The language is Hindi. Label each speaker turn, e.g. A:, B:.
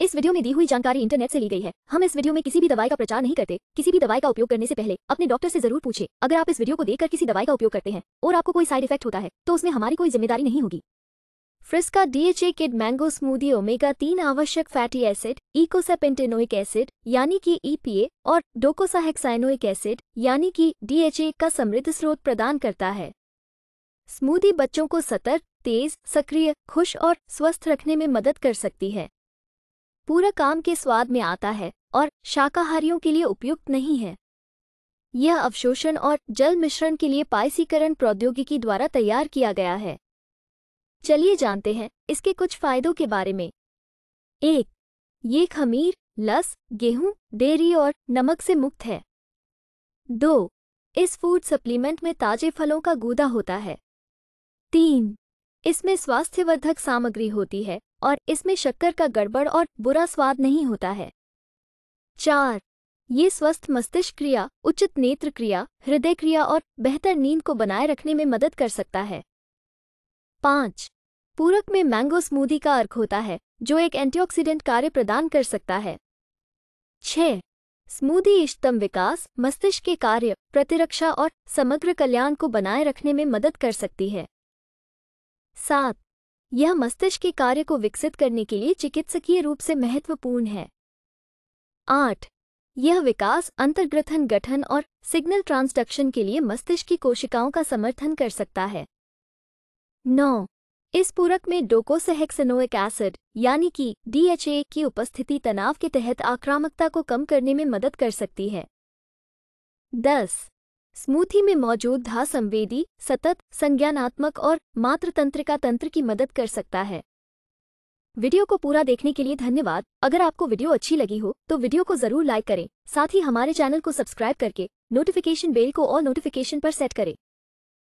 A: इस वीडियो में दी हुई जानकारी इंटरनेट से ली गई है हम इस वीडियो में किसी भी दवाई का प्रचार नहीं करते किसी भी दवाई का उपयोग करने से पहले अपने डॉक्टर से जरूर पूछे अगर आप इस वीडियो को देखकर किसी दवाई का उपयोग करते हैं और आपको कोई साइड इफेक्ट होता है तो उसमें हमारी कोई जिम्मेदारी नहीं होगी Friska DHA kid mango smoothie omega तीन आवश्यक फैटी एसिड इकोसेपेंटेनोइक एसिड यानी कि ईपीए e और डोकोसाहेक्साइनोइक एसिड यानी कि डीएचए का समृद्ध स्रोत प्रदान करता है स्मूदी बच्चों को सतर्क तेज सक्रिय खुश और स्वस्थ रखने में मदद कर सकती है पूरा काम के स्वाद में आता है और शाकाहारियों के लिए उपयुक्त नहीं है यह अवशोषण और जल मिश्रण के लिए पायसीकरण प्रौद्योगिकी द्वारा तैयार किया गया है चलिए जानते हैं इसके कुछ फायदों के बारे में एक ये खमीर लस गेहूं डेरी और नमक से मुक्त है दो इस फूड सप्लीमेंट में ताजे फलों का गूदा होता है तीन इसमें स्वास्थ्यवर्धक सामग्री होती है और इसमें शक्कर का गड़बड़ और बुरा स्वाद नहीं होता है चार ये स्वस्थ मस्तिष्क क्रिया उचित नेत्र क्रिया हृदय क्रिया और बेहतर नींद को बनाए रखने में मदद कर सकता है पाँच पूरक में मैंगो स्मूदी का अर्क होता है जो एक एंटीऑक्सीडेंट कार्य प्रदान कर सकता है छः स्मूदी इष्टतम विकास मस्तिष्क के कार्य प्रतिरक्षा और समग्र कल्याण को बनाए रखने में मदद कर सकती है सात यह मस्तिष्क के कार्य को विकसित करने के लिए चिकित्सकीय रूप से महत्वपूर्ण है आठ यह विकास अंतर्ग्रथन गठन और सिग्नल ट्रांसडक्शन के लिए मस्तिष्क की कोशिकाओं का समर्थन कर सकता है नौ इस पूरक में डोकोसहेक्सनोइक एसिड यानी कि डीएचए की उपस्थिति तनाव के तहत आक्रामकता को कम करने में मदद कर सकती है दस स्मूथी में मौजूद धा संवेदी सतत संज्ञानात्मक और मात्र का तंत्र की मदद कर सकता है वीडियो को पूरा देखने के लिए धन्यवाद अगर आपको वीडियो अच्छी लगी हो तो वीडियो को जरूर लाइक करें साथ ही हमारे चैनल को सब्सक्राइब करके नोटिफिकेशन बेल को और नोटिफिकेशन पर सेट करें